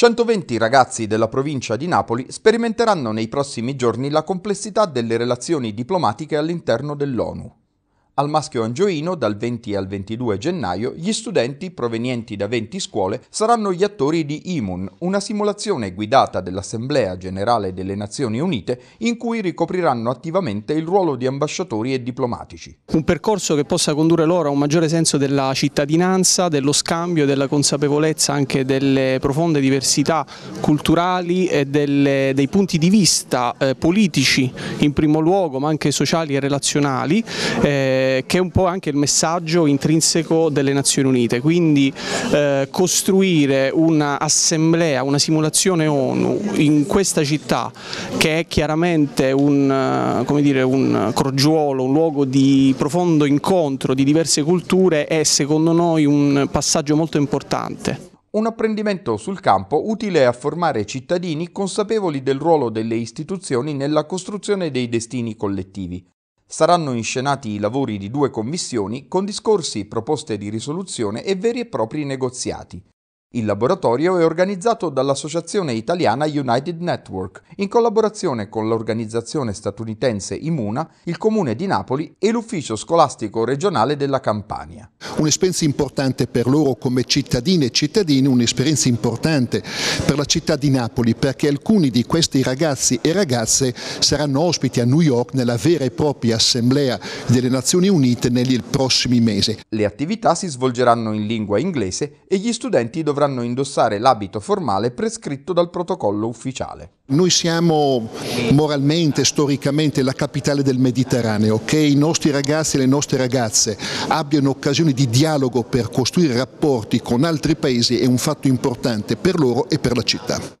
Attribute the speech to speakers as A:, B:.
A: 120 ragazzi della provincia di Napoli sperimenteranno nei prossimi giorni la complessità delle relazioni diplomatiche all'interno dell'ONU. Al maschio angioino, dal 20 al 22 gennaio, gli studenti provenienti da 20 scuole saranno gli attori di IMUN, una simulazione guidata dell'Assemblea Generale delle Nazioni Unite in cui ricopriranno attivamente il ruolo di ambasciatori e diplomatici.
B: Un percorso che possa condurre loro a un maggiore senso della cittadinanza, dello scambio, e della consapevolezza anche delle profonde diversità culturali e delle, dei punti di vista eh, politici in primo luogo, ma anche sociali e relazionali. Eh, che è un po' anche il messaggio intrinseco delle Nazioni Unite, quindi eh, costruire un'assemblea, una simulazione ONU in questa città che è chiaramente un, eh, dire, un crogiolo, un luogo di profondo incontro di diverse culture è secondo noi un passaggio molto importante.
A: Un apprendimento sul campo utile a formare cittadini consapevoli del ruolo delle istituzioni nella costruzione dei destini collettivi. Saranno inscenati i lavori di due commissioni con discorsi, proposte di risoluzione e veri e propri negoziati. Il laboratorio è organizzato dall'associazione italiana United Network, in collaborazione con l'organizzazione statunitense Imuna, il Comune di Napoli e l'Ufficio Scolastico Regionale della Campania.
C: Un'esperienza importante per loro come cittadine e cittadini, un'esperienza importante per la città di Napoli, perché alcuni di questi ragazzi e ragazze saranno ospiti a New York nella vera e propria Assemblea delle Nazioni Unite negli prossimi mesi.
A: Le attività si svolgeranno in lingua inglese e gli studenti dovranno dovranno indossare l'abito formale prescritto dal protocollo ufficiale.
C: Noi siamo moralmente, storicamente la capitale del Mediterraneo, che i nostri ragazzi e le nostre ragazze abbiano occasione di dialogo per costruire rapporti con altri paesi è un fatto importante per loro e per la città.